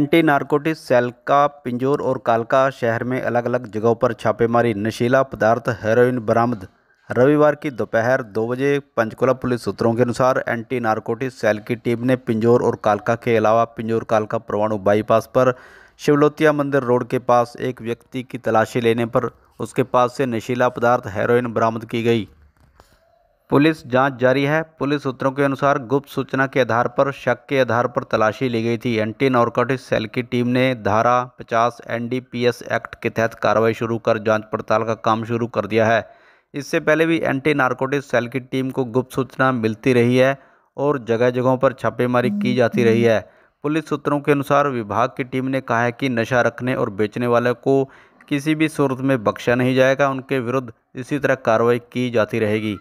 anti narcotic cell का पिंजोर और कालका शहर में अलग अलग जगहों पर छापेमारी नशीला पदार्थ हेरोइन बरामद रविवार की दोपहर दो बजे पंचकुला पुलिस सूत्रों के अनुसार एंटी नारकोटिक सेल की टीम ने पिंजोर और कालका के अलावा पिंजोर कालका परमाणु बाईपास पर शिवलोतिया मंदिर रोड के पास एक व्यक्ति की तलाशी लेने पर उसके पास से नशीला पदार्थ हेरोइन बरामद की गई पुलिस जांच जारी है पुलिस सूत्रों के अनुसार गुप्त सूचना के आधार पर शक के आधार पर तलाशी ली गई थी एंटी नॉर्कोटिक सेल की टीम ने धारा 50 एनडीपीएस एक्ट के तहत कार्रवाई शुरू कर जांच पड़ताल का काम शुरू कर दिया है इससे पहले भी एंटी नार्कोटिक्स सेल की टीम को गुप्त सूचना मिलती रही है और जगह जगहों पर छापेमारी की जाती रही है पुलिस सूत्रों के अनुसार विभाग की टीम ने कहा है कि नशा रखने और बेचने वाले को किसी भी सूरत में बख्शा नहीं जाएगा उनके विरुद्ध इसी तरह कार्रवाई की जाती रहेगी